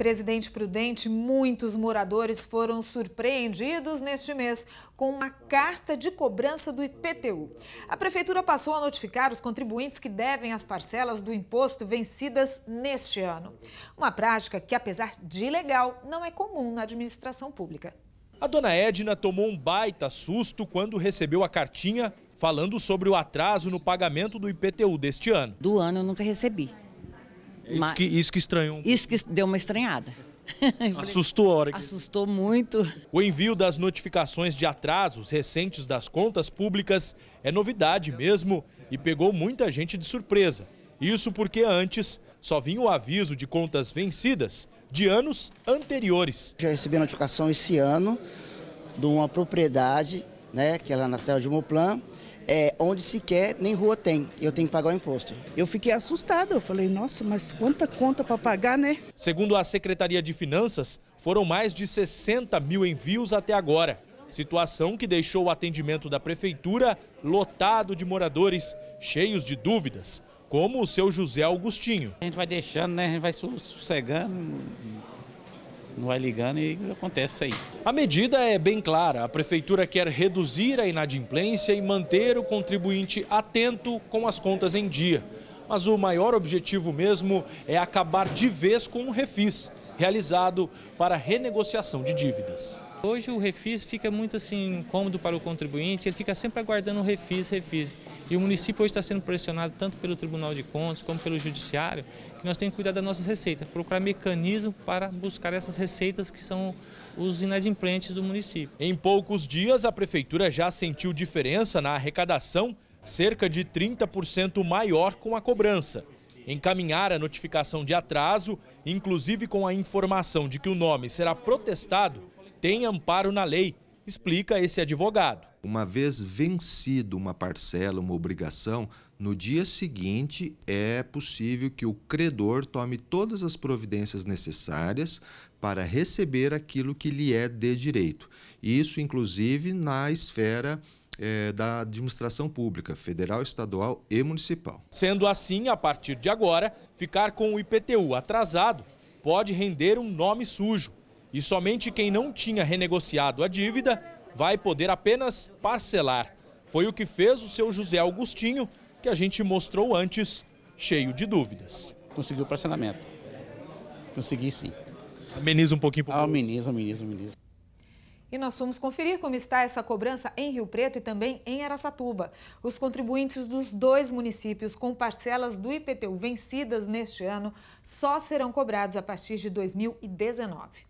Presidente Prudente, muitos moradores foram surpreendidos neste mês com uma carta de cobrança do IPTU. A Prefeitura passou a notificar os contribuintes que devem as parcelas do imposto vencidas neste ano. Uma prática que, apesar de ilegal, não é comum na administração pública. A dona Edna tomou um baita susto quando recebeu a cartinha falando sobre o atraso no pagamento do IPTU deste ano. Do ano eu nunca recebi. Isso, Mas, que, isso que estranhou. isso que deu uma estranhada. Assustou a hora que... Assustou muito. O envio das notificações de atrasos recentes das contas públicas é novidade mesmo e pegou muita gente de surpresa. Isso porque antes só vinha o aviso de contas vencidas de anos anteriores. Já recebi a notificação esse ano de uma propriedade, né, que é lá na cidade de Moplan, é, onde se quer, nem rua tem. Eu tenho que pagar o imposto. Eu fiquei assustado. Eu falei, nossa, mas quanta conta para pagar, né? Segundo a Secretaria de Finanças, foram mais de 60 mil envios até agora. Situação que deixou o atendimento da prefeitura lotado de moradores, cheios de dúvidas, como o seu José Augustinho. A gente vai deixando, né? A gente vai sossegando, não vai ligando e acontece isso aí. A medida é bem clara. A prefeitura quer reduzir a inadimplência e manter o contribuinte atento com as contas em dia. Mas o maior objetivo mesmo é acabar de vez com o refis, realizado para renegociação de dívidas. Hoje o refis fica muito assim incômodo para o contribuinte, ele fica sempre aguardando o refis, refis. E o município hoje está sendo pressionado tanto pelo Tribunal de Contas como pelo Judiciário, que nós temos que cuidar das nossas receitas, procurar mecanismo para buscar essas receitas que são os inadimplentes do município. Em poucos dias, a prefeitura já sentiu diferença na arrecadação, cerca de 30% maior com a cobrança. Encaminhar a notificação de atraso, inclusive com a informação de que o nome será protestado, tem amparo na lei explica esse advogado. Uma vez vencido uma parcela, uma obrigação, no dia seguinte é possível que o credor tome todas as providências necessárias para receber aquilo que lhe é de direito. Isso, inclusive, na esfera é, da administração pública, federal, estadual e municipal. Sendo assim, a partir de agora, ficar com o IPTU atrasado pode render um nome sujo e somente quem não tinha renegociado a dívida vai poder apenas parcelar. Foi o que fez o seu José Augustinho, que a gente mostrou antes, cheio de dúvidas. Conseguiu o parcelamento. Consegui sim. Ameniza um pouquinho para o ah, Ameniza, ameniza, ameniza. E nós fomos conferir como está essa cobrança em Rio Preto e também em Aracatuba. Os contribuintes dos dois municípios com parcelas do IPTU vencidas neste ano só serão cobrados a partir de 2019.